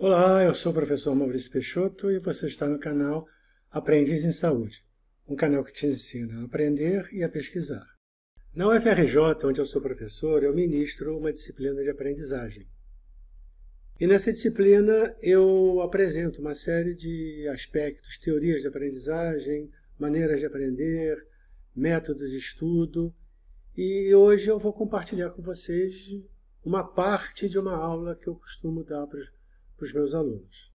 Olá, eu sou o professor Maurício Peixoto e você está no canal Aprendiz em Saúde, um canal que te ensina a aprender e a pesquisar. Na UFRJ, onde eu sou professor, eu ministro uma disciplina de aprendizagem. E nessa disciplina eu apresento uma série de aspectos, teorias de aprendizagem, maneiras de aprender, métodos de estudo, e hoje eu vou compartilhar com vocês uma parte de uma aula que eu costumo dar para os para os meus alunos.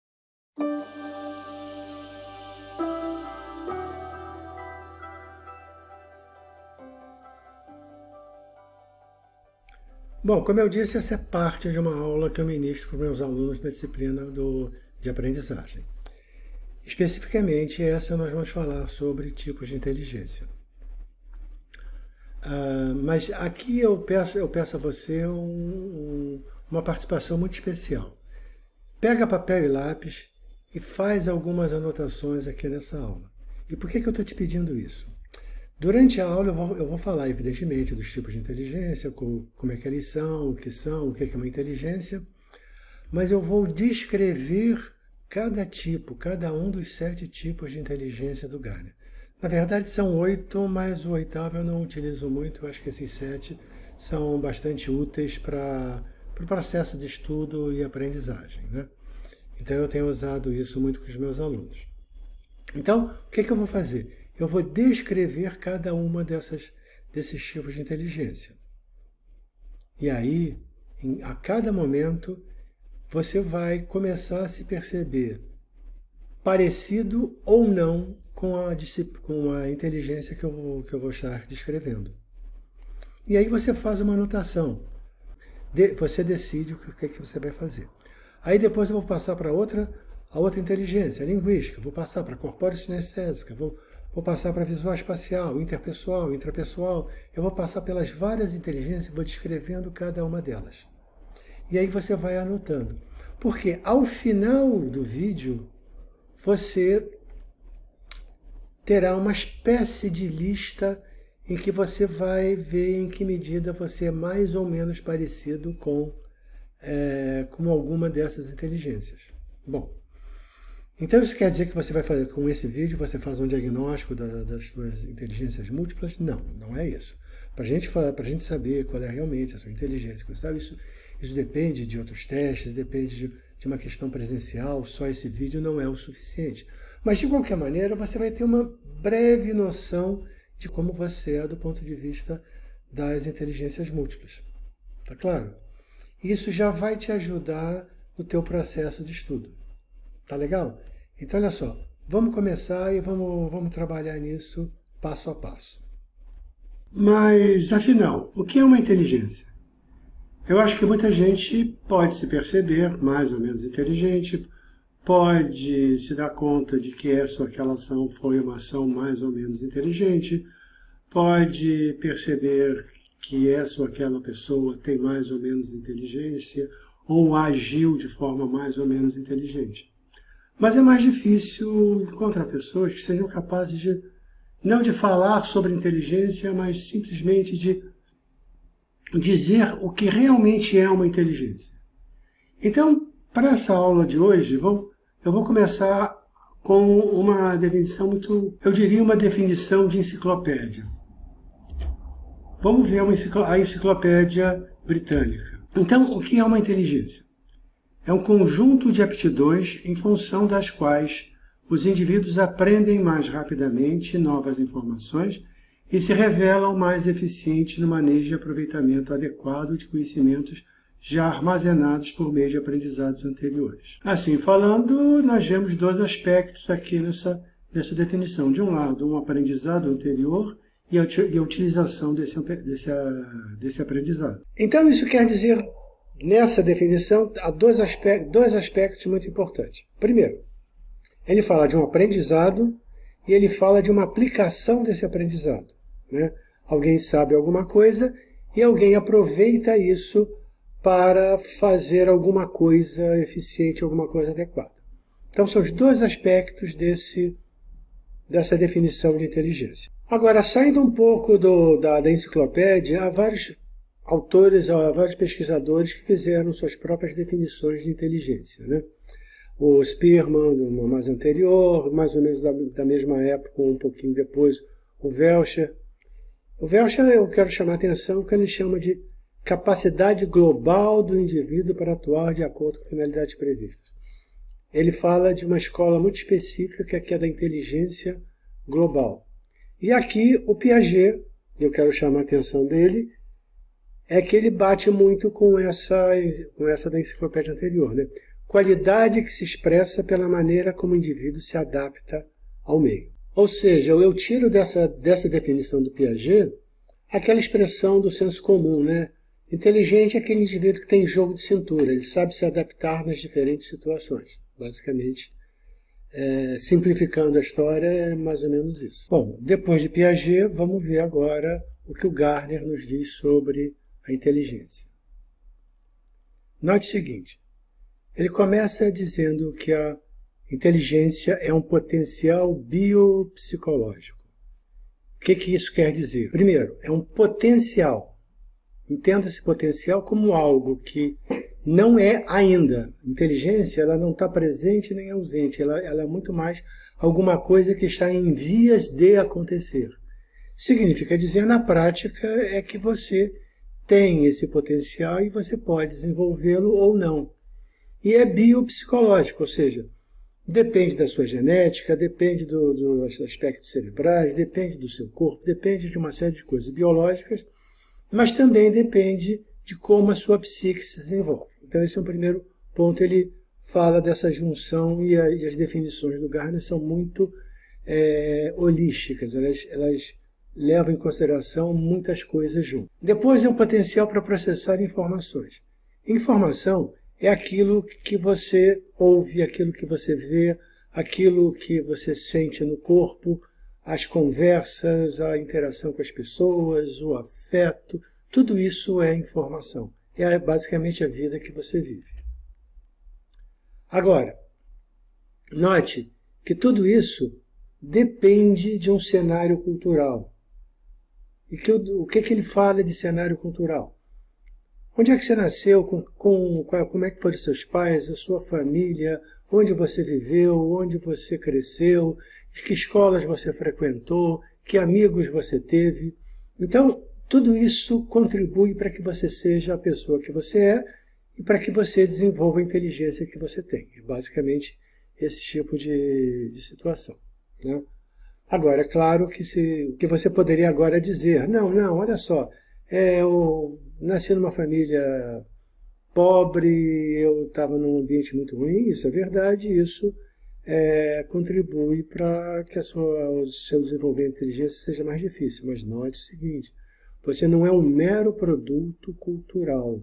Bom, como eu disse, essa é parte de uma aula que eu ministro para os meus alunos da disciplina do, de aprendizagem. Especificamente, essa nós vamos falar sobre tipos de inteligência. Uh, mas aqui eu peço, eu peço a você um, um, uma participação muito especial pega papel e lápis e faz algumas anotações aqui nessa aula. E por que, que eu estou te pedindo isso? Durante a aula eu vou, eu vou, falar, evidentemente, dos tipos de inteligência, como, como é que eles são, o que são, o é que é, uma inteligência, mas eu vou descrever cada tipo, cada um dos sete tipos de inteligência do Garner. Na verdade são oito, mas o oitavo eu não utilizo muito, eu acho que esses sete são bastante úteis para para o processo de estudo e aprendizagem. Né? Então eu tenho usado isso muito com os meus alunos. Então, o que, é que eu vou fazer? Eu vou descrever cada uma dessas desses tipos de inteligência. E aí, em, a cada momento, você vai começar a se perceber parecido ou não com a, com a inteligência que eu, que eu vou estar descrevendo. E aí você faz uma anotação. De, você decide o que, é que você vai fazer. Aí depois eu vou passar para outra, a outra inteligência, a linguística, vou passar para corpórea sinestésica, vou, vou passar para visual espacial, interpessoal, intrapessoal. Eu vou passar pelas várias inteligências e vou descrevendo cada uma delas. E aí você vai anotando. Porque ao final do vídeo, você terá uma espécie de lista em que você vai ver em que medida você é mais ou menos parecido com, é, com alguma dessas inteligências. Bom, então isso quer dizer que você vai fazer com esse vídeo, você faz um diagnóstico da, das suas inteligências múltiplas? Não, não é isso. Para gente, a gente saber qual é realmente a sua inteligência, sabe? Isso, isso depende de outros testes, depende de, de uma questão presencial, só esse vídeo não é o suficiente. Mas de qualquer maneira, você vai ter uma breve noção de como você é do ponto de vista das inteligências múltiplas. Tá claro? Isso já vai te ajudar no teu processo de estudo. Tá legal? Então olha só, vamos começar e vamos, vamos trabalhar nisso passo a passo. Mas afinal, o que é uma inteligência? Eu acho que muita gente pode se perceber mais ou menos inteligente, pode se dar conta de que essa ou aquela ação foi uma ação mais ou menos inteligente, pode perceber que essa ou aquela pessoa tem mais ou menos inteligência ou agiu de forma mais ou menos inteligente. Mas é mais difícil encontrar pessoas que sejam capazes de, não de falar sobre inteligência, mas simplesmente de dizer o que realmente é uma inteligência. Então, para essa aula de hoje, vamos eu vou começar com uma definição muito, eu diria uma definição de enciclopédia. Vamos ver enciclo, a enciclopédia britânica. Então, o que é uma inteligência? É um conjunto de aptidões em função das quais os indivíduos aprendem mais rapidamente novas informações e se revelam mais eficientes no manejo e aproveitamento adequado de conhecimentos já armazenados por meio de aprendizados anteriores. Assim falando, nós vemos dois aspectos aqui nessa, nessa definição. De um lado, um aprendizado anterior e a, e a utilização desse, desse, ah, desse aprendizado. Então, isso quer dizer, nessa definição, há dois, aspectos, dois aspectos muito importantes. Primeiro, ele fala de um aprendizado e ele fala de uma aplicação desse aprendizado. Né? Alguém sabe alguma coisa e alguém aproveita isso para fazer alguma coisa eficiente, alguma coisa adequada. Então são os dois aspectos desse, dessa definição de inteligência. Agora, saindo um pouco do, da, da enciclopédia, há vários autores, há vários pesquisadores que fizeram suas próprias definições de inteligência. Né? O Spearman, uma mais anterior, mais ou menos da, da mesma época, ou um pouquinho depois, o Welcher. O Welcher eu quero chamar a atenção que ele chama de capacidade global do indivíduo para atuar de acordo com finalidades previstas. Ele fala de uma escola muito específica que é a é da inteligência global. E aqui o Piaget, eu quero chamar a atenção dele, é que ele bate muito com essa, com essa da enciclopédia anterior. Né? Qualidade que se expressa pela maneira como o indivíduo se adapta ao meio. Ou seja, eu tiro dessa, dessa definição do Piaget aquela expressão do senso comum, né? Inteligente é aquele indivíduo que tem jogo de cintura, ele sabe se adaptar nas diferentes situações. Basicamente, é, simplificando a história, é mais ou menos isso. Bom, depois de Piaget, vamos ver agora o que o Gardner nos diz sobre a inteligência. Note o seguinte: ele começa dizendo que a inteligência é um potencial biopsicológico. O que, que isso quer dizer? Primeiro, é um potencial Entenda esse potencial como algo que não é ainda. Inteligência, ela não está presente nem ausente, ela, ela é muito mais alguma coisa que está em vias de acontecer. Significa dizer, na prática, é que você tem esse potencial e você pode desenvolvê-lo ou não. E é biopsicológico, ou seja, depende da sua genética, depende dos do aspectos cerebrais, depende do seu corpo, depende de uma série de coisas biológicas mas também depende de como a sua psique se desenvolve. Então, esse é o primeiro ponto. Ele fala dessa junção e, a, e as definições do Gardner são muito é, holísticas, elas, elas levam em consideração muitas coisas juntas. Depois é um potencial para processar informações. Informação é aquilo que você ouve, aquilo que você vê, aquilo que você sente no corpo, as conversas, a interação com as pessoas, o afeto, tudo isso é informação. É basicamente a vida que você vive. Agora, note que tudo isso depende de um cenário cultural. E que, o que, que ele fala de cenário cultural? Onde é que você nasceu? Com, com, como é que foram seus pais, a sua família, onde você viveu, onde você cresceu, que escolas você frequentou, que amigos você teve. Então, tudo isso contribui para que você seja a pessoa que você é e para que você desenvolva a inteligência que você tem. É basicamente esse tipo de, de situação. Né? Agora, é claro que, se, que você poderia agora dizer, não, não, olha só, é, eu nasci numa família pobre, eu estava num ambiente muito ruim, isso é verdade, isso é, contribui para que a sua, o seu desenvolvimento de inteligência seja mais difícil. Mas note o seguinte, você não é um mero produto cultural.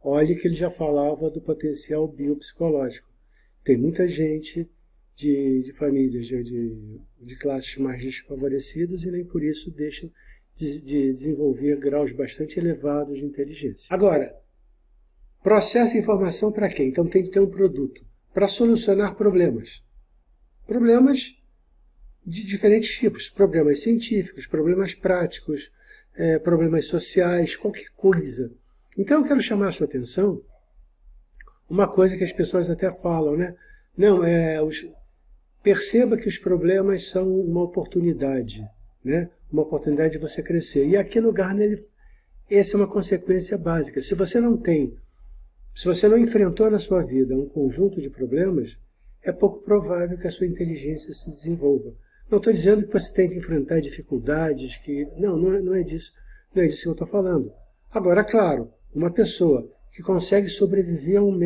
Olhe que ele já falava do potencial biopsicológico. Tem muita gente de, de famílias de, de, de, classes mais desfavorecidas e nem por isso deixa de, de desenvolver graus bastante elevados de inteligência. Agora, Processa informação para quem? Então tem que ter um produto para solucionar problemas. Problemas de diferentes tipos: problemas científicos, problemas práticos, é, problemas sociais, qualquer coisa. Então eu quero chamar a sua atenção uma coisa que as pessoas até falam, né? Não, é, os, perceba que os problemas são uma oportunidade, né? Uma oportunidade de você crescer. E aqui no Garner, ele, essa é uma consequência básica. Se você não tem se você não enfrentou na sua vida um conjunto de problemas, é pouco provável que a sua inteligência se desenvolva. Não estou dizendo que você tem que enfrentar dificuldades, que. Não, não é, não é disso. Não é disso que eu estou falando. Agora, claro, uma pessoa que consegue sobreviver a um,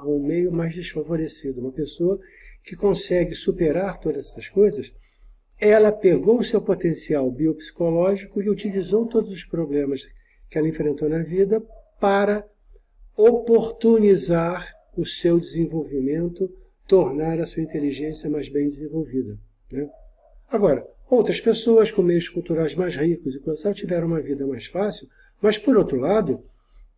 a um meio mais desfavorecido, uma pessoa que consegue superar todas essas coisas, ela pegou o seu potencial biopsicológico e utilizou todos os problemas que ela enfrentou na vida para oportunizar o seu desenvolvimento, tornar a sua inteligência mais bem desenvolvida. Né? Agora, outras pessoas com meios culturais mais ricos e coisas tiveram uma vida mais fácil, mas por outro lado,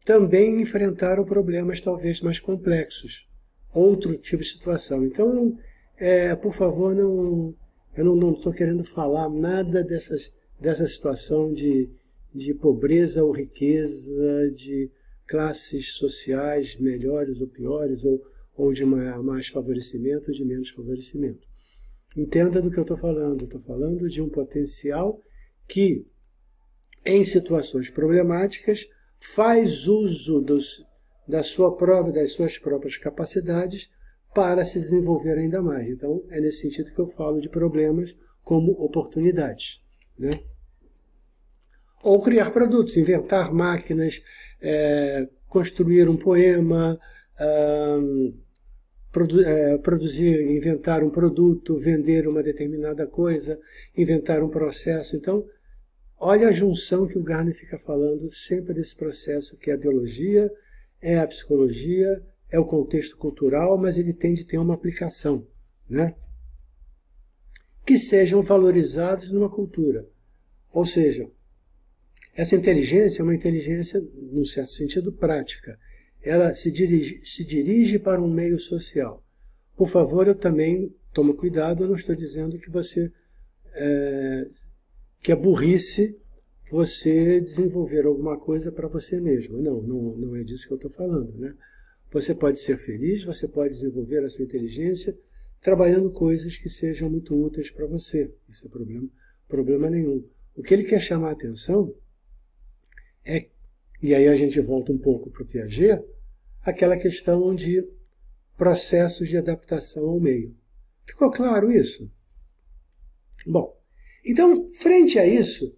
também enfrentaram problemas talvez mais complexos, outro tipo de situação. Então, é, por favor, não, eu não estou querendo falar nada dessas, dessa situação de, de pobreza ou riqueza, de classes sociais melhores ou piores, ou, ou de mais favorecimento ou de menos favorecimento. Entenda do que eu estou falando. Estou falando de um potencial que, em situações problemáticas, faz uso dos, da sua prova, das suas próprias capacidades para se desenvolver ainda mais. Então, é nesse sentido que eu falo de problemas como oportunidades. Né? Ou criar produtos, inventar máquinas, é, construir um poema, produ é, produzir, inventar um produto, vender uma determinada coisa, inventar um processo. Então, olha a junção que o Garner fica falando sempre desse processo que é a biologia, é a psicologia, é o contexto cultural, mas ele tem de ter uma aplicação, né? Que sejam valorizados numa cultura. Ou seja, essa inteligência é uma inteligência, num certo sentido, prática. Ela se dirige, se dirige para um meio social. Por favor, eu também tomo cuidado, eu não estou dizendo que você é, que é burrice você desenvolver alguma coisa para você mesmo. Não, não, não é disso que eu estou falando. Né? Você pode ser feliz, você pode desenvolver a sua inteligência trabalhando coisas que sejam muito úteis para você. Isso é problema, problema nenhum. O que ele quer chamar a atenção é, e aí a gente volta um pouco para o Piaget, aquela questão de processos de adaptação ao meio. Ficou claro isso? Bom, então, frente a isso,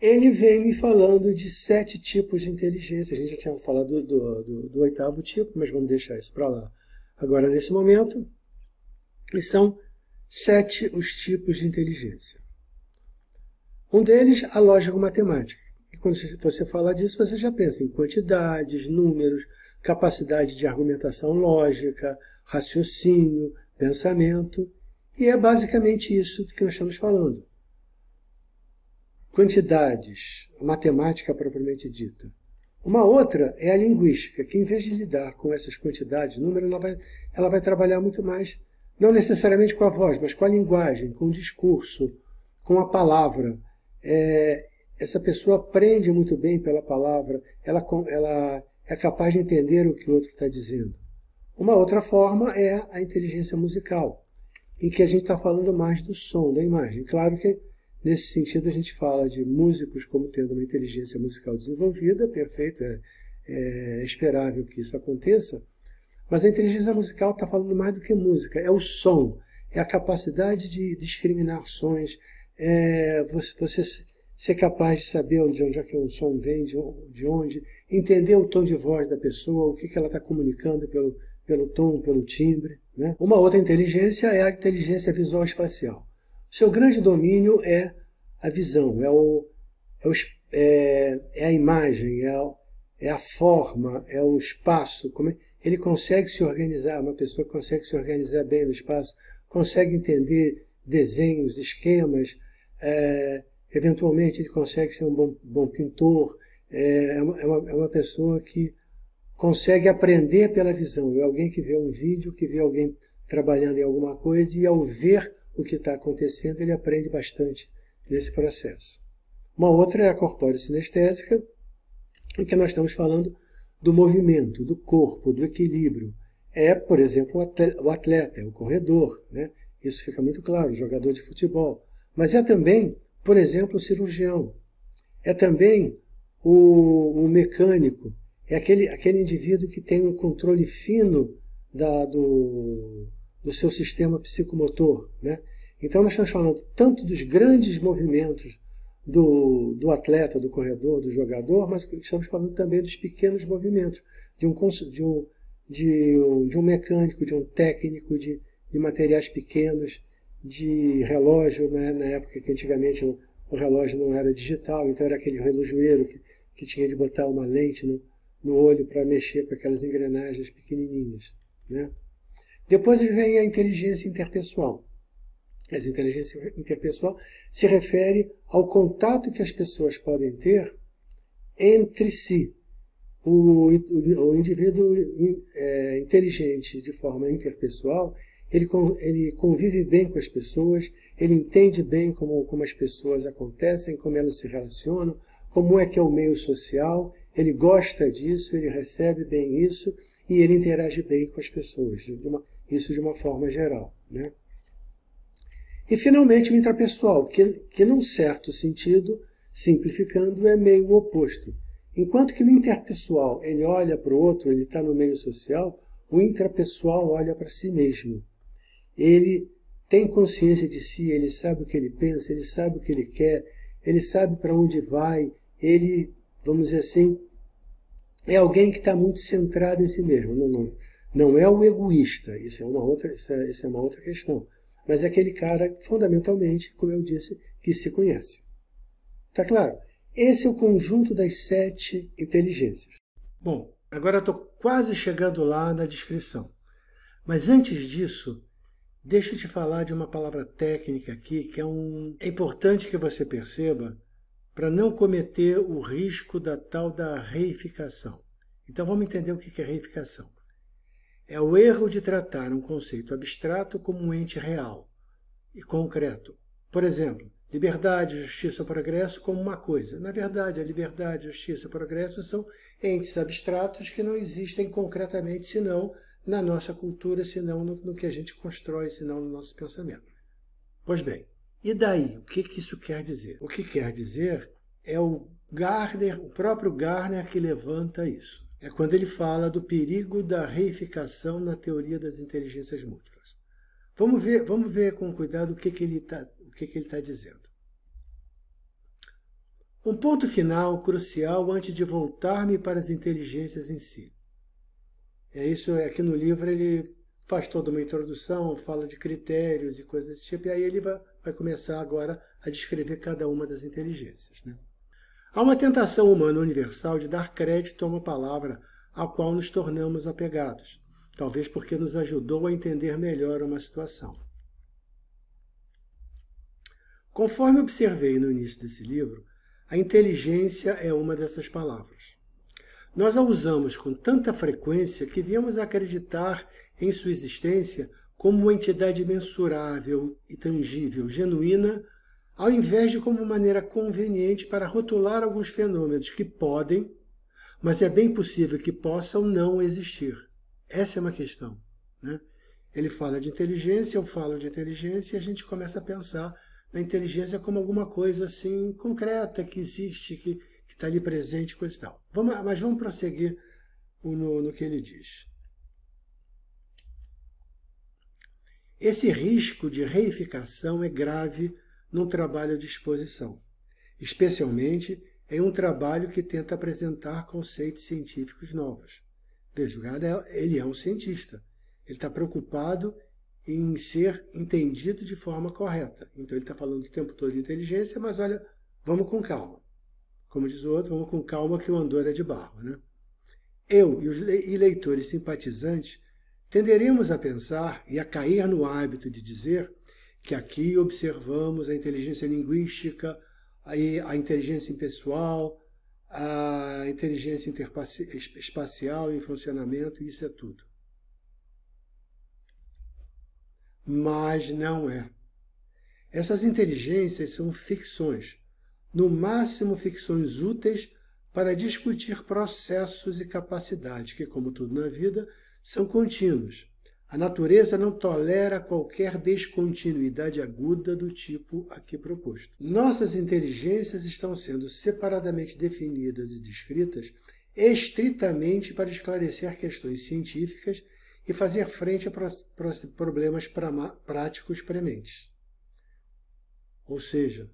ele vem me falando de sete tipos de inteligência. A gente já tinha falado do, do, do, oitavo tipo, mas vamos deixar isso para lá agora nesse momento. E são sete os tipos de inteligência. Um deles, a lógica matemática e quando você fala disso, você já pensa em quantidades, números, capacidade de argumentação lógica, raciocínio, pensamento. E é basicamente isso que nós estamos falando. Quantidades, matemática propriamente dita. Uma outra é a linguística, que em vez de lidar com essas quantidades, números, ela vai, ela vai trabalhar muito mais, não necessariamente com a voz, mas com a linguagem, com o discurso, com a palavra. É, essa pessoa aprende muito bem pela palavra, ela, ela é capaz de entender o que o outro está dizendo. Uma outra forma é a inteligência musical, em que a gente está falando mais do som, da imagem. Claro que nesse sentido a gente fala de músicos como tendo uma inteligência musical desenvolvida, perfeito, é, é esperável que isso aconteça, mas a inteligência musical está falando mais do que música, é o som, é a capacidade de discriminar sons, é, você, você ser capaz de saber onde, onde é que o som vem, de, de onde, entender o tom de voz da pessoa, o que, que ela está comunicando pelo, pelo tom, pelo timbre. Né? Uma outra inteligência é a inteligência visual espacial. seu grande domínio é a visão, é, o, é, o, é, é a imagem, é, o, é a forma, é o espaço. Como é, ele consegue se organizar, uma pessoa consegue se organizar bem no espaço, consegue entender desenhos, esquemas, é, eventualmente ele consegue ser um bom, bom pintor, é, é, é uma, é, uma, pessoa que consegue aprender pela visão. É alguém que vê um vídeo, que vê alguém trabalhando em alguma coisa e ao ver o que está acontecendo, ele aprende bastante nesse processo. Uma outra é a corpórea sinestésica, em que nós estamos falando do movimento, do corpo, do equilíbrio. É, por exemplo, o atleta, é o corredor, né? isso fica muito claro, o jogador de futebol. Mas é também por exemplo, o cirurgião. É também o, o mecânico. É aquele, aquele indivíduo que tem um controle fino da, do, do seu sistema psicomotor. Né? Então, nós estamos falando tanto dos grandes movimentos do, do atleta, do corredor, do jogador, mas estamos falando também dos pequenos movimentos de um, de um, de um, de um mecânico, de um técnico, de, de materiais pequenos, de relógio, né? na época que antigamente o relógio não era digital, então era aquele relojoeiro que, que tinha de botar uma lente no, no olho para mexer com aquelas engrenagens pequenininhas. Né? Depois vem a inteligência interpessoal. a inteligência interpessoal se refere ao contato que as pessoas podem ter entre si. O, o, o indivíduo é, inteligente de forma interpessoal ele, ele convive bem com as pessoas, ele entende bem como, como as pessoas acontecem, como elas se relacionam, como é que é o meio social, ele gosta disso, ele recebe bem isso e ele interage bem com as pessoas, de uma, isso de uma forma geral. Né? E finalmente o intrapessoal, que, que num certo sentido, simplificando, é meio oposto. Enquanto que o interpessoal ele olha para o outro, ele está no meio social, o intrapessoal olha para si mesmo ele tem consciência de si, ele sabe o que ele pensa, ele sabe o que ele quer, ele sabe para onde vai, ele, vamos dizer assim, é alguém que está muito centrado em si mesmo. Não, não, não é o egoísta, isso é uma outra, isso é, isso é uma outra questão. Mas é aquele cara, fundamentalmente, como eu disse, que se conhece. Está claro? Esse é o conjunto das sete inteligências. Bom, agora estou quase chegando lá na descrição. Mas antes disso, Deixa eu te falar de uma palavra técnica aqui que é um. É importante que você perceba para não cometer o risco da tal da reificação. Então vamos entender o que é reificação. É o erro de tratar um conceito abstrato como um ente real e concreto. Por exemplo, liberdade, justiça ou progresso como uma coisa. Na verdade, a liberdade, justiça e progresso são entes abstratos que não existem concretamente senão na nossa cultura, senão no, no que a gente constrói, senão no nosso pensamento. Pois bem, e daí? O que, que isso quer dizer? O que quer dizer é o Gardner, o próprio Gardner que levanta isso. É quando ele fala do perigo da reificação na teoria das inteligências múltiplas. Vamos ver, vamos ver com cuidado o que, que ele está tá dizendo. Um ponto final crucial antes de voltar-me para as inteligências em si. É isso, aqui é no livro ele faz toda uma introdução, fala de critérios e coisas desse tipo, e aí ele vai, vai começar agora a descrever cada uma das inteligências. Né? Há uma tentação humana universal de dar crédito a uma palavra à qual nos tornamos apegados, talvez porque nos ajudou a entender melhor uma situação. Conforme observei no início desse livro, a inteligência é uma dessas palavras. Nós a usamos com tanta frequência que viemos a acreditar em sua existência como uma entidade mensurável e tangível, genuína, ao invés de como maneira conveniente para rotular alguns fenômenos que podem, mas é bem possível que possam não existir. Essa é uma questão. Né? Ele fala de inteligência, eu falo de inteligência e a gente começa a pensar na inteligência como alguma coisa assim concreta que existe, que está ali presente, com esse tal. Vamos, mas vamos prosseguir no, no que ele diz. Esse risco de reificação é grave num trabalho de exposição, especialmente em um trabalho que tenta apresentar conceitos científicos novos. Veja, o é, ele é um cientista. Ele está preocupado em ser entendido de forma correta. Então ele está falando o tempo todo de inteligência, mas olha, vamos com calma. Como diz o outro, vamos com calma que o andor é de barro. Né? Eu e os leitores simpatizantes tenderemos a pensar e a cair no hábito de dizer que aqui observamos a inteligência linguística, a inteligência impessoal, a inteligência espacial em funcionamento, isso é tudo. Mas não é. Essas inteligências são ficções, no máximo ficções úteis para discutir processos e capacidades, que, como tudo na vida, são contínuos. A natureza não tolera qualquer descontinuidade aguda do tipo aqui proposto. Nossas inteligências estão sendo separadamente definidas e descritas estritamente para esclarecer questões científicas e fazer frente a problemas práticos prementes. Ou seja,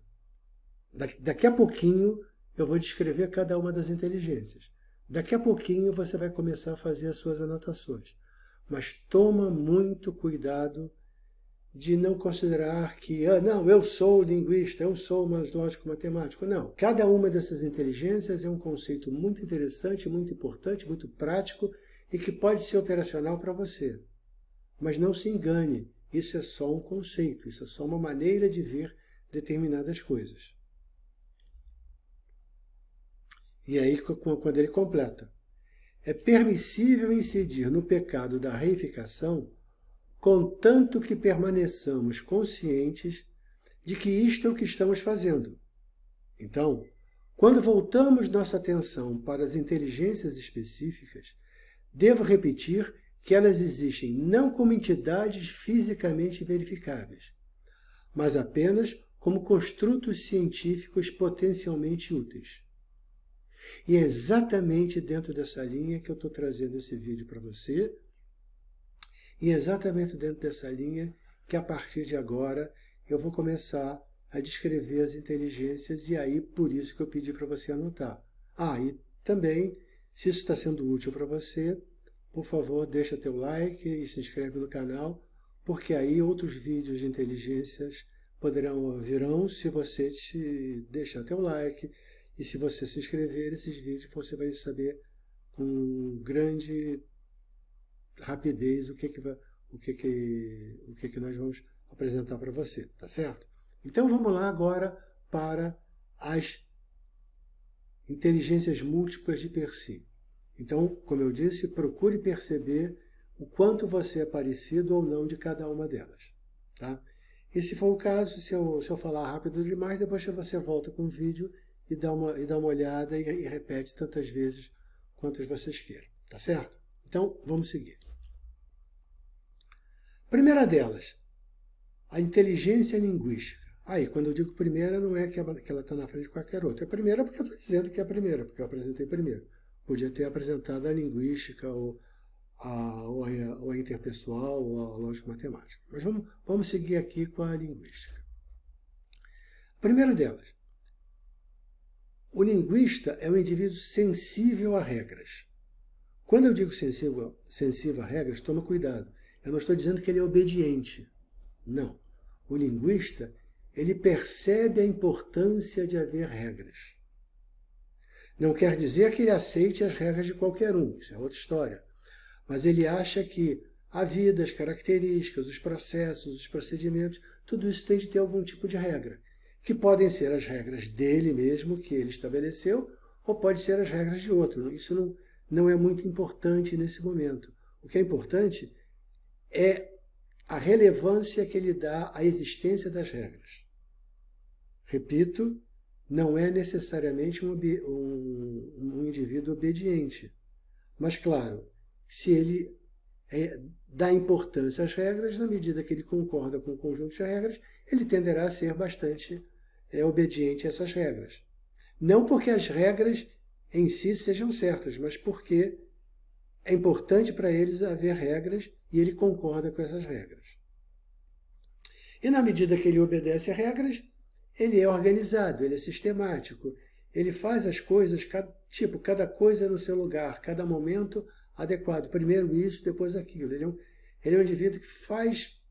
Daqui a pouquinho eu vou descrever cada uma das inteligências. Daqui a pouquinho você vai começar a fazer as suas anotações. Mas toma muito cuidado de não considerar que, ah, não, eu sou linguista, eu sou mais lógico matemático. Não. Cada uma dessas inteligências é um conceito muito interessante, muito importante, muito prático e que pode ser operacional para você. Mas não se engane, isso é só um conceito, isso é só uma maneira de ver determinadas coisas. E aí, quando ele completa, é permissível incidir no pecado da reificação, contanto que permaneçamos conscientes de que isto é o que estamos fazendo. Então, quando voltamos nossa atenção para as inteligências específicas, devo repetir que elas existem não como entidades fisicamente verificáveis, mas apenas como construtos científicos potencialmente úteis. E é exatamente dentro dessa linha que eu estou trazendo esse vídeo para você. E é exatamente dentro dessa linha que a partir de agora eu vou começar a descrever as inteligências e aí por isso que eu pedi para você anotar. Ah, e também, se isso está sendo útil para você, por favor, deixa teu like e se inscreve no canal, porque aí outros vídeos de inteligências poderão virão se você te deixar teu like, e se você se inscrever nesses vídeos, você vai saber com grande rapidez o que que, o que, que, o que, que nós vamos apresentar para você, tá certo? Então vamos lá agora para as inteligências múltiplas de si. Então, como eu disse, procure perceber o quanto você é parecido ou não de cada uma delas. Tá? E se for o caso, se eu, se eu falar rápido demais, depois você volta com o vídeo e dá uma, e dá uma olhada e, e repete tantas vezes quantas vocês queiram, tá certo? Então, vamos seguir. Primeira delas, a inteligência linguística. Aí, quando eu digo primeira, não é que ela está na frente de qualquer outra. É a primeira porque eu estou dizendo que é a primeira, porque eu apresentei primeiro. Podia ter apresentado a linguística, ou a, ou a, ou a interpessoal, ou a lógica matemática Mas vamos, vamos seguir aqui com a linguística. primeira delas, o linguista é um indivíduo sensível a regras. Quando eu digo sensível, sensível a regras, toma cuidado. Eu não estou dizendo que ele é obediente. Não. O linguista, ele percebe a importância de haver regras. Não quer dizer que ele aceite as regras de qualquer um, isso é outra história. Mas ele acha que a vida, as características, os processos, os procedimentos, tudo isso tem de ter algum tipo de regra que podem ser as regras dele mesmo, que ele estabeleceu, ou pode ser as regras de outro. Isso não, não é muito importante nesse momento. O que é importante é a relevância que ele dá à existência das regras. Repito, não é necessariamente um, um, um indivíduo obediente. Mas, claro, se ele é, dá importância às regras, na medida que ele concorda com o conjunto de regras, ele tenderá a ser bastante é obediente a essas regras. Não porque as regras em si sejam certas, mas porque é importante para eles haver regras e ele concorda com essas regras. E na medida que ele obedece a regras, ele é organizado, ele é sistemático, ele faz as coisas, tipo, cada coisa no seu lugar, cada momento adequado. Primeiro isso, depois aquilo. Ele é um, ele é um indivíduo que faz.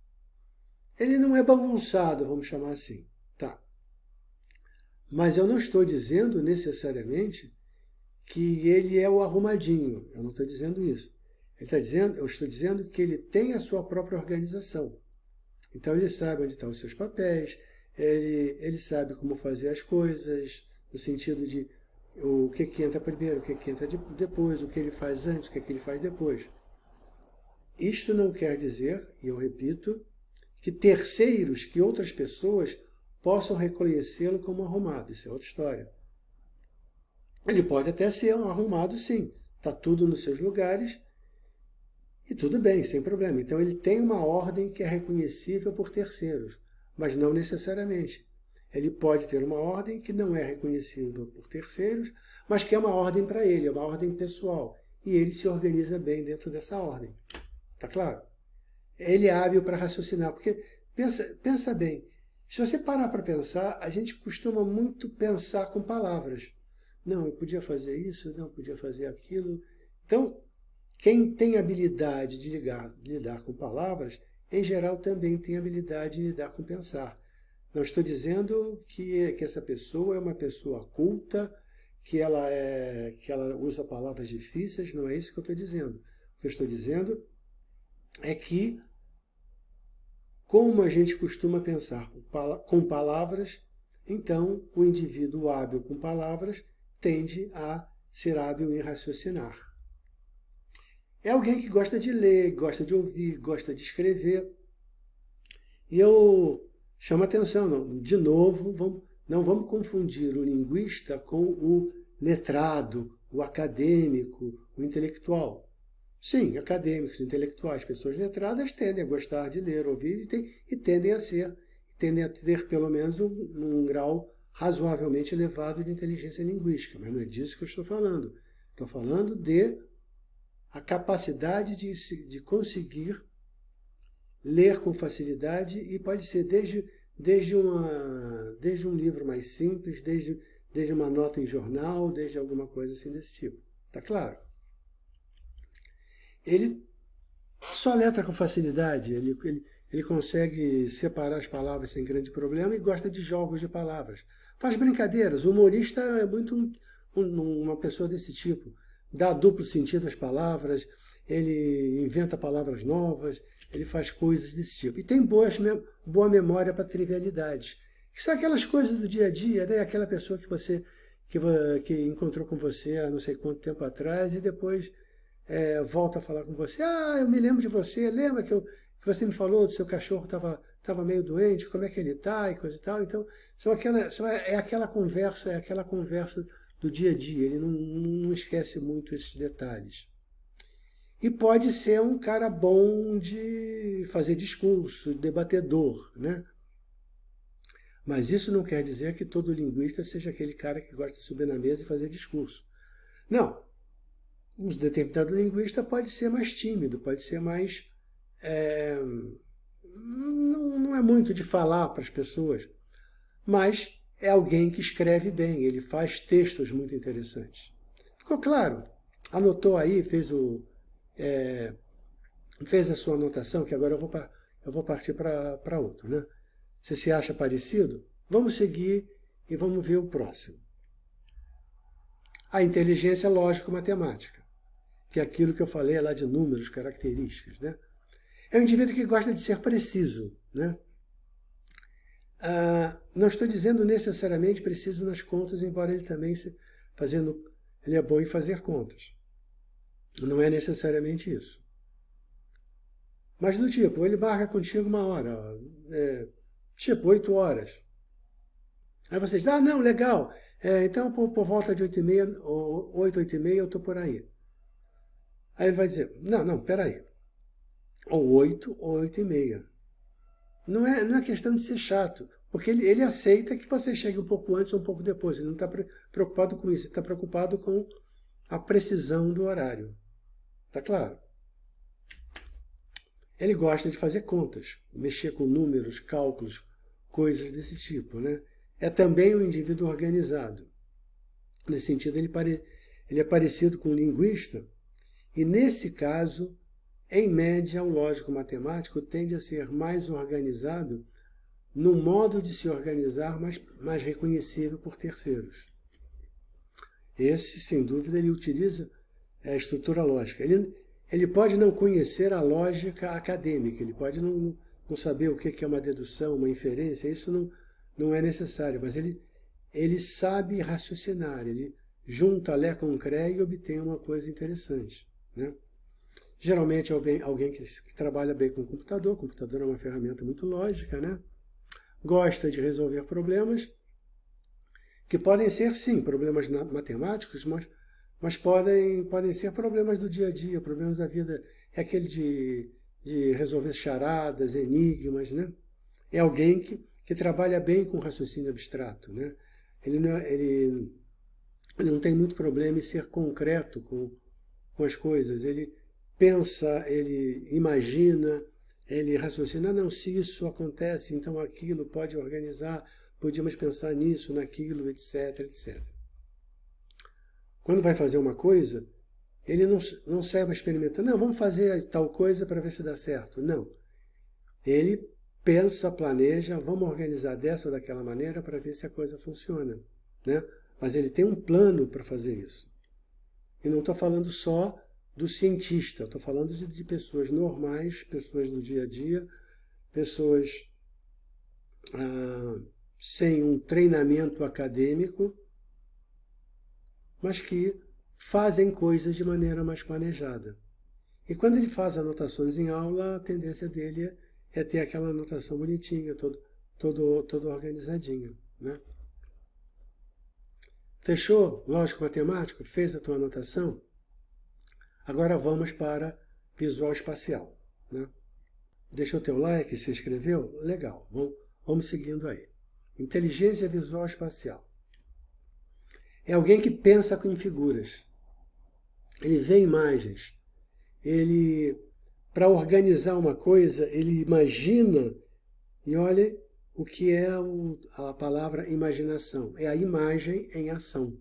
Ele não é bagunçado, vamos chamar assim. Mas eu não estou dizendo necessariamente que ele é o arrumadinho. Eu não estou dizendo isso. Ele dizendo, eu estou dizendo que ele tem a sua própria organização. Então ele sabe onde estão os seus papéis, ele, ele sabe como fazer as coisas, no sentido de o que, que entra primeiro, o que, que entra de, depois, o que ele faz antes, o que, que ele faz depois. Isto não quer dizer, e eu repito, que terceiros, que outras pessoas possam reconhecê-lo como arrumado. Isso é outra história. Ele pode até ser um arrumado, sim. Está tudo nos seus lugares e tudo bem, sem problema. Então ele tem uma ordem que é reconhecível por terceiros, mas não necessariamente. Ele pode ter uma ordem que não é reconhecível por terceiros, mas que é uma ordem para ele, é uma ordem pessoal. E ele se organiza bem dentro dessa ordem. está claro? Ele é hábil para raciocinar, porque pensa, pensa bem, se você parar para pensar, a gente costuma muito pensar com palavras. Não, eu podia fazer isso, não, podia fazer aquilo. Então, quem tem habilidade de ligar, lidar com palavras, em geral também tem habilidade de lidar com pensar. Não estou dizendo que, que essa pessoa é uma pessoa culta, que ela, é, que ela usa palavras difíceis, não é isso que eu estou dizendo. O que eu estou dizendo é que como a gente costuma pensar com palavras, então o indivíduo hábil com palavras tende a ser hábil em raciocinar. É alguém que gosta de ler, gosta de ouvir, gosta de escrever. E eu chamo atenção, não, de novo, vamos, não vamos confundir o linguista com o letrado, o acadêmico, o intelectual. Sim, acadêmicos, intelectuais, pessoas letradas tendem a gostar de ler, ouvir e, tem, e tendem a ser, tendem a ter pelo menos um, um, grau razoavelmente elevado de inteligência linguística. Mas não é disso que eu estou falando. Estou falando de a capacidade de, de conseguir ler com facilidade e pode ser desde, desde, uma, desde um livro mais simples, desde, desde uma nota em jornal, desde alguma coisa assim desse tipo. Tá claro? ele só letra com facilidade, ele, ele, ele consegue separar as palavras sem grande problema e gosta de jogos de palavras. Faz brincadeiras, o humorista é muito um, um, uma pessoa desse tipo. Dá duplo sentido às palavras, ele inventa palavras novas, ele faz coisas desse tipo. E tem boas, boa memória para trivialidades, que são aquelas coisas do dia a dia, né? aquela pessoa que você que, que encontrou com você há não sei quanto tempo atrás e depois é, volta a falar com você. Ah, eu me lembro de você, lembra que, eu, que você me falou do seu cachorro estava tava meio doente, como é que ele está e coisa e tal. Então, são aquela, são, é, é aquela conversa, é aquela conversa do dia a dia, ele não, não esquece muito esses detalhes. E pode ser um cara bom de fazer discurso, debatedor, né? Mas isso não quer dizer que todo linguista seja aquele cara que gosta de subir na mesa e fazer discurso. Não, um determinado linguista pode ser mais tímido, pode ser mais. É, não, não é muito de falar para as pessoas, mas é alguém que escreve bem, ele faz textos muito interessantes. Ficou claro? Anotou aí, fez, o, é, fez a sua anotação, que agora eu vou, eu vou partir para outro. Né? Você se acha parecido? Vamos seguir e vamos ver o próximo. A inteligência lógico-matemática que é aquilo que eu falei é lá de números, características. Né? É um indivíduo que gosta de ser preciso. Né? Ah, não estou dizendo necessariamente preciso nas contas, embora ele também se fazendo, ele é bom em fazer contas. Não é necessariamente isso. Mas do tipo, ele marca contigo uma hora, é, tipo oito horas. Aí você diz, ah, não, legal, é, então por, por volta de oito e meia, ou oito, oito e meia eu estou por aí. Aí ele vai dizer, não, não, peraí. Ou 8 ou 8 e meia. Não é, não é questão de ser chato, porque ele, ele aceita que você chegue um pouco antes ou um pouco depois. Ele não está preocupado com isso, ele está preocupado com a precisão do horário. Tá claro? Ele gosta de fazer contas, mexer com números, cálculos, coisas desse tipo. Né? É também um indivíduo organizado. Nesse sentido, ele, pare... ele é parecido com um linguista e nesse caso, em média, o lógico matemático tende a ser mais organizado no modo de se organizar, mas mais reconhecível por terceiros. Esse, sem dúvida, ele utiliza a estrutura lógica. Ele, ele pode não conhecer a lógica acadêmica, ele pode não, não saber o que é uma dedução, uma inferência, isso não, não é necessário, mas ele, ele sabe raciocinar, ele junta Lé com Cré e obtém uma coisa interessante. Né? Geralmente é alguém, que, trabalha bem com o computador, o computador é uma ferramenta muito lógica, né? gosta de resolver problemas, que podem ser, sim, problemas matemáticos, mas, mas podem, podem ser problemas do dia a dia, problemas da vida. É aquele de, de resolver charadas, enigmas, né? É alguém que, que trabalha bem com raciocínio abstrato, né? Ele não, é, ele, ele não tem muito problema em ser concreto com, com as coisas, ele pensa, ele imagina, ele raciocina, não, se isso acontece, então aquilo pode organizar, podíamos pensar nisso, naquilo, etc, etc. Quando vai fazer uma coisa, ele não, não serve experimentar não, vamos fazer tal coisa para ver se dá certo. Não. Ele pensa, planeja, vamos organizar dessa ou daquela maneira para ver se a coisa funciona. Né? Mas ele tem um plano para fazer isso. E não estou falando só do cientista, estou falando de, de, pessoas normais, pessoas do dia a dia, pessoas ah, sem um treinamento acadêmico, mas que fazem coisas de maneira mais planejada. E quando ele faz anotações em aula, a tendência dele é, é ter aquela anotação bonitinha, todo, todo, todo organizadinha. Né? Fechou? Lógico matemático? Fez a tua anotação? Agora vamos para visual espacial. Né? Deixou teu like, se inscreveu? Legal, vamos, vamos seguindo aí. Inteligência visual espacial. É alguém que pensa em figuras. Ele vê imagens. Ele, para organizar uma coisa, ele imagina e olha, o que é o, a palavra imaginação? É a imagem em ação.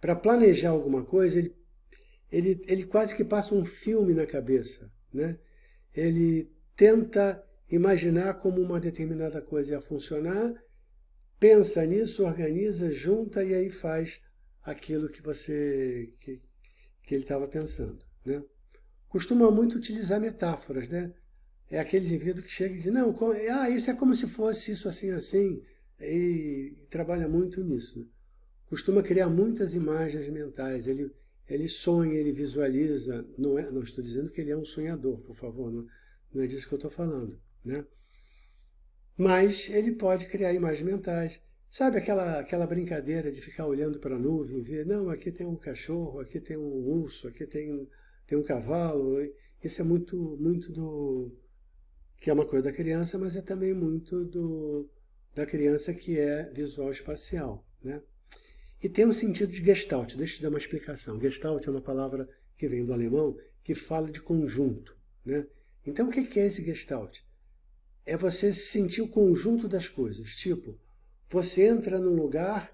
Para planejar alguma coisa, ele, ele, ele quase que passa um filme na cabeça. Né? Ele tenta imaginar como uma determinada coisa ia funcionar, pensa nisso, organiza, junta e aí faz aquilo que você que, que ele estava pensando, né? Costuma muito utilizar metáforas, né? é aquele indivíduo que chega e diz, não, como, é, ah, isso é como se fosse isso assim, assim, e, trabalha muito nisso. Né? Costuma criar muitas imagens mentais, ele, ele sonha, ele visualiza, não, é, não estou dizendo que ele é um sonhador, por favor, não, não é disso que eu estou falando, né? Mas ele pode criar imagens mentais, Sabe aquela, aquela brincadeira de ficar olhando para a nuvem, ver, não, aqui tem um cachorro, aqui tem um urso, aqui tem, tem um cavalo. Isso é muito, muito do, que é uma coisa da criança, mas é também muito do, da criança que é visual espacial. Né? E tem um sentido de gestalt, deixa eu te dar uma explicação. Gestalt é uma palavra que vem do alemão que fala de conjunto. Né? Então o que é esse gestalt? É você sentir o conjunto das coisas. Tipo, você entra num lugar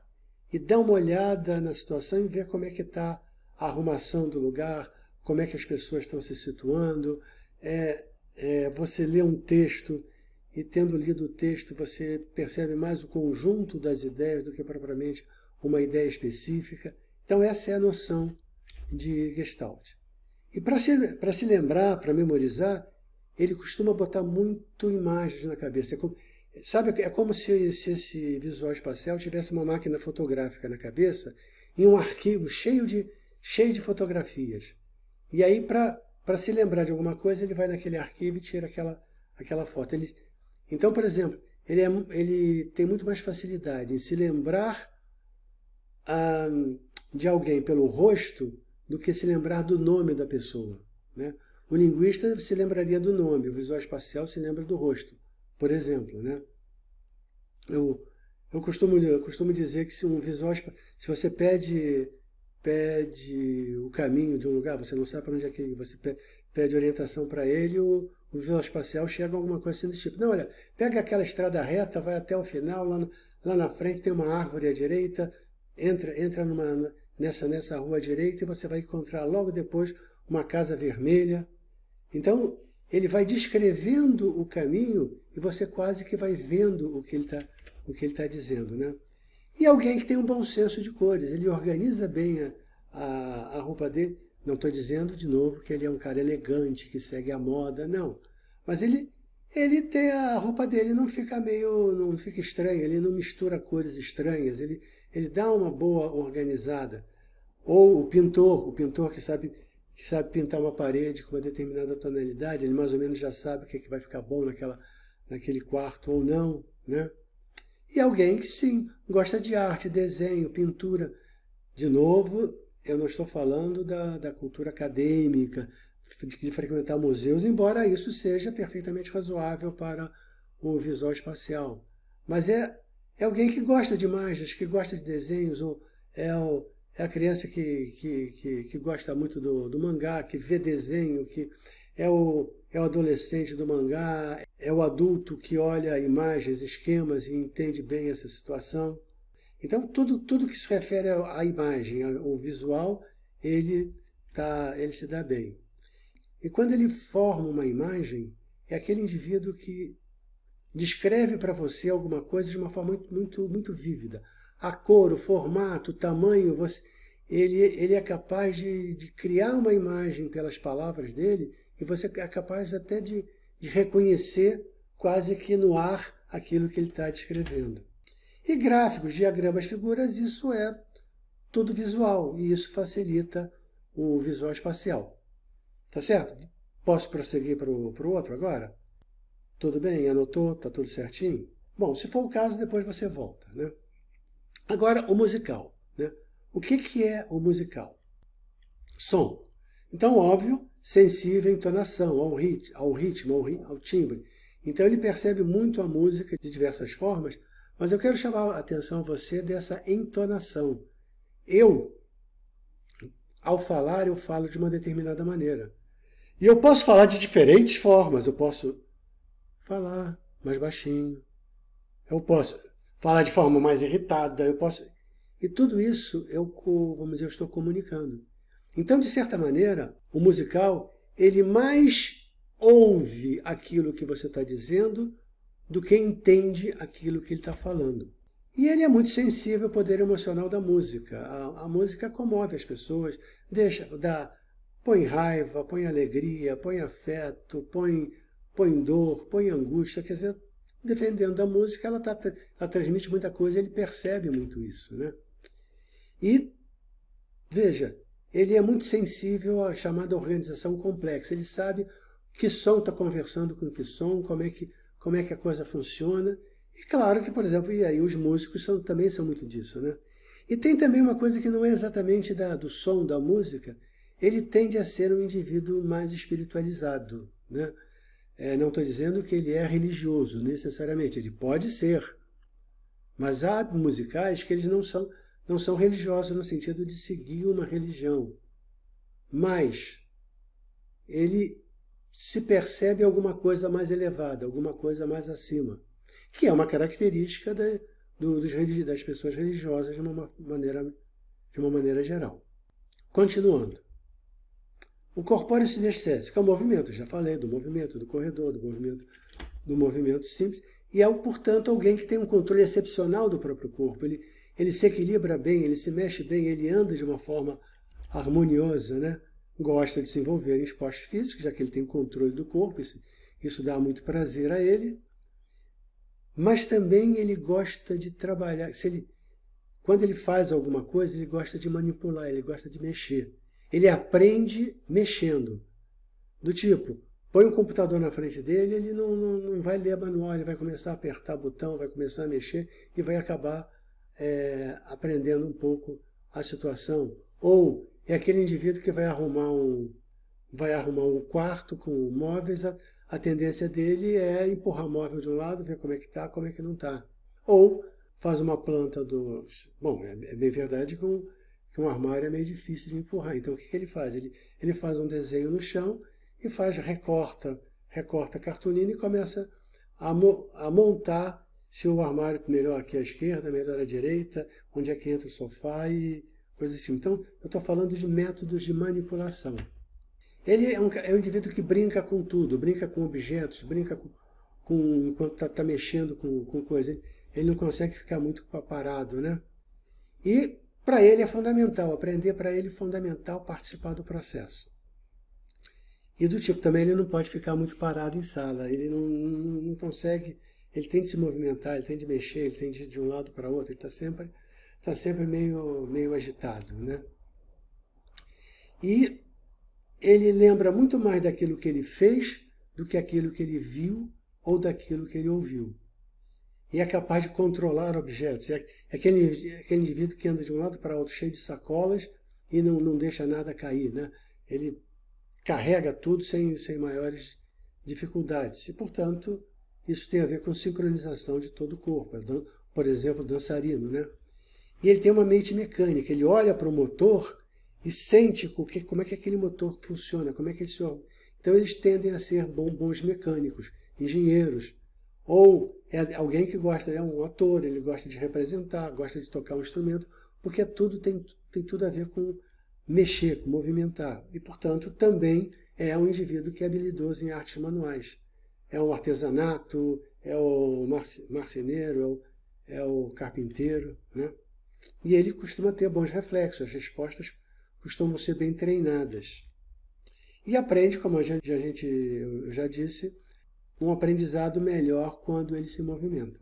e dá uma olhada na situação e vê como é que está a arrumação do lugar, como é que as pessoas estão se situando, é, é, você lê um texto e, tendo lido o texto, você percebe mais o conjunto das ideias do que propriamente uma ideia específica. Então, essa é a noção de Gestalt. E para se, se lembrar, para memorizar, ele costuma botar muito imagens na cabeça. É como, sabe, é como se, se esse visual espacial tivesse uma máquina fotográfica na cabeça e um arquivo cheio de, cheio de fotografias. E aí, para para se lembrar de alguma coisa, ele vai naquele arquivo e tira aquela, aquela foto. Ele, então, por exemplo, ele, é, ele tem muito mais facilidade em se lembrar ah, de alguém pelo rosto do que se lembrar do nome da pessoa. Né? O linguista se lembraria do nome, o visual espacial se lembra do rosto, por exemplo. Né? Eu, eu, costumo, eu costumo dizer que se um visual se você pede pede o caminho de um lugar, você não sabe para onde é que ele, você pede orientação para ele, o, o espacial chega a alguma coisa assim desse tipo. Não, olha, pega aquela estrada reta, vai até o final, lá, lá na frente tem uma árvore à direita, entra, entra numa, nessa, nessa rua à direita e você vai encontrar logo depois uma casa vermelha. Então, ele vai descrevendo o caminho e você quase que vai vendo o que ele está tá dizendo, né? E alguém que tem um bom senso de cores, ele organiza bem a, a, a roupa dele. Não estou dizendo de novo que ele é um cara elegante, que segue a moda, não. Mas ele, ele tem a roupa dele, não fica meio. não fica estranha, ele não mistura cores estranhas, ele, ele dá uma boa organizada. Ou o pintor, o pintor que sabe, que sabe pintar uma parede com uma determinada tonalidade, ele mais ou menos já sabe o que, é que vai ficar bom naquela, naquele quarto ou não, né? E alguém que sim, gosta de arte, desenho, pintura. De novo, eu não estou falando da, da cultura acadêmica, de frequentar museus, embora isso seja perfeitamente razoável para o visual espacial. Mas é, é alguém que gosta de imagens, que gosta de desenhos, ou é, o, é a criança que, que, que, que gosta muito do, do, mangá, que vê desenho, que é o, é o adolescente do mangá, é o adulto que olha imagens, esquemas e entende bem essa situação. Então, tudo, tudo que se refere à imagem, ao visual, ele, tá, ele se dá bem. E quando ele forma uma imagem, é aquele indivíduo que descreve para você alguma coisa de uma forma muito, muito, muito vívida. A cor, o formato, o tamanho, você, ele, ele é capaz de, de criar uma imagem pelas palavras dele e você é capaz até de, de reconhecer quase que no ar aquilo que ele está descrevendo. E gráficos, diagramas, figuras, isso é tudo visual e isso facilita o visual espacial. Tá certo? Posso prosseguir para o outro agora? Tudo bem? Anotou? Tá tudo certinho? Bom, se for o caso, depois você volta. Né? Agora, o musical. Né? O que, que é o musical? Som. Então, óbvio sensível à entonação, ao, rit ao ritmo, ao, ri ao timbre. Então ele percebe muito a música de diversas formas, mas eu quero chamar a atenção a você dessa entonação. Eu, ao falar, eu falo de uma determinada maneira. E eu posso falar de diferentes formas. Eu posso falar mais baixinho. Eu posso falar de forma mais irritada. Eu posso. E tudo isso eu, vamos dizer, eu estou comunicando. Então, de certa maneira, o musical ele mais ouve aquilo que você está dizendo do que entende aquilo que ele está falando. E ele é muito sensível ao poder emocional da música. A, a música comove as pessoas, deixa, dá, põe raiva, põe alegria, põe afeto, põe, põe dor, põe angústia. Quer dizer, defendendo a música, ela, tá, ela transmite muita coisa, ele percebe muito isso. Né? E, veja, ele é muito sensível à chamada organização complexa. Ele sabe que som está conversando com que som, como é que, como é que a coisa funciona. E claro que, por exemplo, e aí os músicos são, também são muito disso, né? E tem também uma coisa que não é exatamente da, do som da música, ele tende a ser um indivíduo mais espiritualizado, né? É, não estou dizendo que ele é religioso necessariamente, ele pode ser, mas há musicais que eles não são, não são religiosos no sentido de seguir uma religião, mas ele se percebe alguma coisa mais elevada, alguma coisa mais acima, que é uma característica da, do, dos, das pessoas religiosas de uma maneira, de uma maneira geral. Continuando. O corpóreo se que é o movimento, já falei do movimento do corredor, do movimento, do movimento simples, e é, portanto, alguém que tem um controle excepcional do próprio corpo. Ele, ele se equilibra bem, ele se mexe bem, ele anda de uma forma harmoniosa, né? Gosta de se envolver em esportes físicos, já que ele tem controle do corpo, isso, isso dá muito prazer a ele. Mas também ele gosta de trabalhar, se ele quando ele faz alguma coisa, ele gosta de manipular, ele gosta de mexer. Ele aprende mexendo. Do tipo, põe um computador na frente dele, ele não, não, não vai ler manual, ele vai começar a apertar botão, vai começar a mexer e vai acabar é, aprendendo um pouco a situação. Ou é aquele indivíduo que vai arrumar um, vai arrumar um quarto com móveis, a, a tendência dele é empurrar móvel de um lado, ver como é que está, como é que não está. Ou faz uma planta do. Bom, é, é bem verdade que um, que um, armário é meio difícil de empurrar. Então o que, que ele faz? Ele, ele faz um desenho no chão e faz, recorta, recorta cartolina e começa a, mo, a montar se o armário melhor aqui à esquerda, melhor à direita, onde é que entra o sofá e coisas assim. Então, eu estou falando de métodos de manipulação. Ele é um, é um, indivíduo que brinca com tudo, brinca com objetos, brinca com, com enquanto está tá mexendo com, com coisa. Ele não consegue ficar muito parado, né? E para ele é fundamental, aprender para ele é fundamental participar do processo. E do tipo, também ele não pode ficar muito parado em sala, ele não, não, não consegue ele tem de se movimentar, ele tem de mexer, ele tem de ir de um lado para outro, ele está sempre, tá sempre meio, meio agitado. Né? E ele lembra muito mais daquilo que ele fez do que aquilo que ele viu ou daquilo que ele ouviu. E é capaz de controlar objetos. É, é aquele, é aquele indivíduo que anda de um lado para outro cheio de sacolas e não, não deixa nada cair. Né? Ele carrega tudo sem, sem maiores dificuldades. E, portanto, isso tem a ver com sincronização de todo o corpo. É por exemplo, dançarino, né? E ele tem uma mente mecânica. Ele olha para o motor e sente como é que aquele motor funciona, como é que ele se... Então eles tendem a ser bons mecânicos, engenheiros. Ou é alguém que gosta, é um ator, ele gosta de representar, gosta de tocar um instrumento, porque é tudo tem, tem tudo a ver com mexer, com movimentar. E, portanto, também é um indivíduo que é habilidoso em artes manuais é o artesanato, é o marceneiro, é o, é o carpinteiro, né? E ele costuma ter bons reflexos, as respostas costumam ser bem treinadas. E aprende, como a gente, a gente eu já disse, um aprendizado melhor quando ele se movimenta.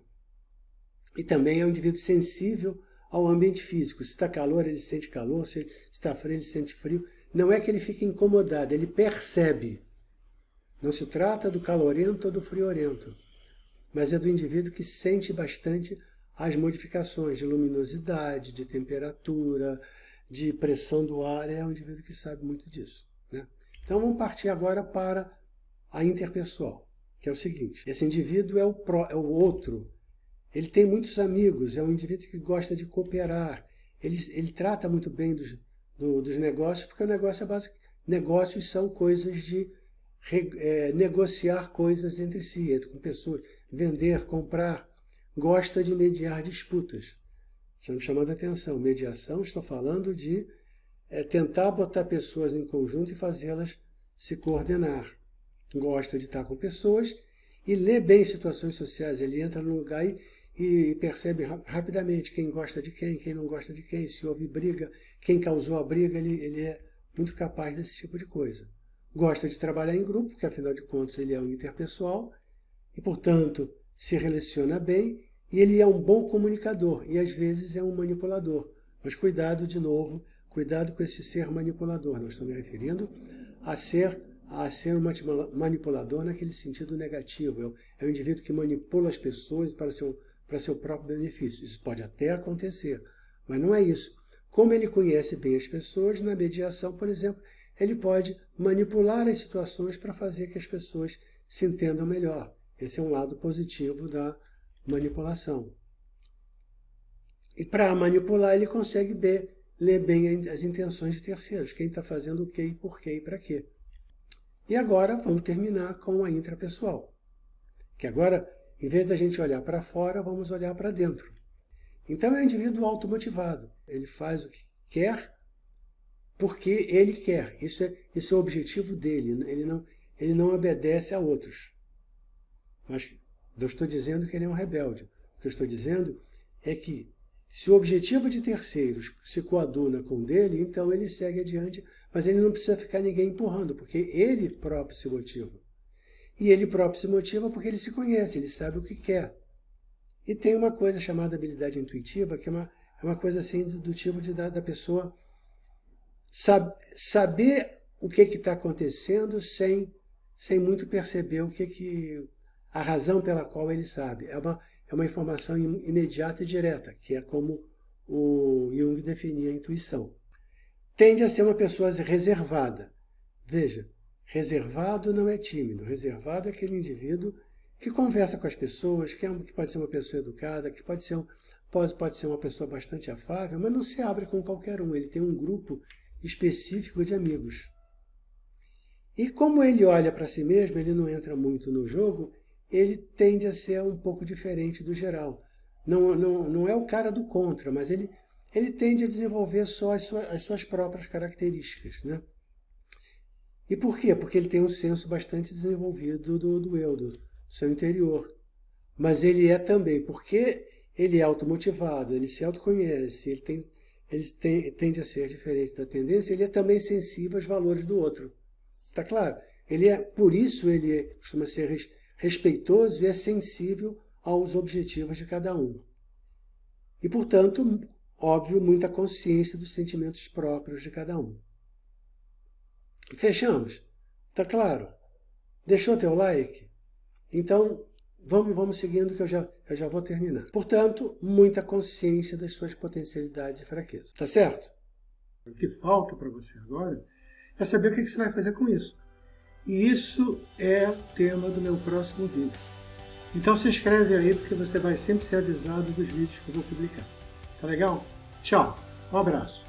E também é um indivíduo sensível ao ambiente físico. Se está calor, ele sente calor, se está frio, ele sente frio. Não é que ele fique incomodado, ele percebe não se trata do calorento ou do friorento, mas é do indivíduo que sente bastante as modificações de luminosidade, de temperatura, de pressão do ar. É um indivíduo que sabe muito disso. Né? Então vamos partir agora para a interpessoal, que é o seguinte: esse indivíduo é o, pró, é o outro. Ele tem muitos amigos, é um indivíduo que gosta de cooperar. Ele, ele trata muito bem dos, do, dos negócios, porque o negócio é básico. negócios são coisas de é, negociar coisas entre si, entre com pessoas, vender, comprar, gosta de mediar disputas. Estão é me chamando a atenção. Mediação, estou falando de é, tentar botar pessoas em conjunto e fazê-las se coordenar. Gosta de estar com pessoas e lê bem situações sociais. Ele entra no lugar e, e percebe rapidamente quem gosta de quem, quem não gosta de quem, se houve briga, quem causou a briga, ele, ele é muito capaz desse tipo de coisa gosta de trabalhar em grupo, porque afinal de contas ele é um interpessoal e, portanto, se relaciona bem e ele é um bom comunicador e às vezes é um manipulador. Mas cuidado de novo, cuidado com esse ser manipulador. Não estou me referindo a ser a ser um manipulador naquele sentido negativo. É, é um indivíduo que manipula as pessoas para seu, para seu próprio benefício. Isso pode até acontecer, mas não é isso. Como ele conhece bem as pessoas, na mediação, por exemplo, ele pode manipular as situações para fazer que as pessoas se entendam melhor. Esse é um lado positivo da manipulação. E para manipular, ele consegue ler bem as intenções de terceiros, quem está fazendo o que e por que e para quê. E agora vamos terminar com a intrapessoal, que agora, em vez da gente olhar para fora, vamos olhar para dentro. Então é um indivíduo automotivado, ele faz o que quer porque ele quer. Isso é, isso é o objetivo dele. Ele não, ele não obedece a outros. Mas eu estou dizendo que ele é um rebelde. O que eu estou dizendo é que se o objetivo de terceiros se coaduna com o dele, então ele segue adiante, mas ele não precisa ficar ninguém empurrando, porque ele próprio se motiva. E ele próprio se motiva porque ele se conhece, ele sabe o que quer. E tem uma coisa chamada habilidade intuitiva, que é uma, é uma coisa assim do, do tipo de, da, da pessoa sab, saber o que está acontecendo sem, sem muito perceber o que, que a razão pela qual ele sabe. É uma, é uma informação imediata e direta, que é como o Jung definia a intuição. Tende a ser uma pessoa reservada. Veja, reservado não é tímido, reservado é aquele indivíduo que conversa com as pessoas, que, é, que pode ser uma pessoa educada, que pode ser, um, pode, pode ser uma pessoa bastante afável, mas não se abre com qualquer um. Ele tem um grupo específico de amigos. E como ele olha para si mesmo, ele não entra muito no jogo, ele tende a ser um pouco diferente do geral. Não, não, não é o cara do contra, mas ele, ele tende a desenvolver só as suas, as suas próprias características. Né? E por quê? Porque ele tem um senso bastante desenvolvido do, do eu, do seu interior. Mas ele é também, porque ele é automotivado, ele se autoconhece, ele tem ele te, tende a ser diferente da tendência, ele é também sensível aos valores do outro. Tá claro? Ele é, por isso ele é, costuma ser res, respeitoso e é sensível aos objetivos de cada um. E, portanto, óbvio, muita consciência dos sentimentos próprios de cada um. Fechamos? Tá claro? Deixou teu like? Então, Vamos, vamos seguindo que eu já, eu já vou terminar. Portanto, muita consciência das suas potencialidades e fraquezas. Tá certo? O que falta para você agora é saber o que você vai fazer com isso. E isso é tema do meu próximo vídeo. Então se inscreve aí porque você vai sempre ser avisado dos vídeos que eu vou publicar. Tá legal? Tchau, um abraço.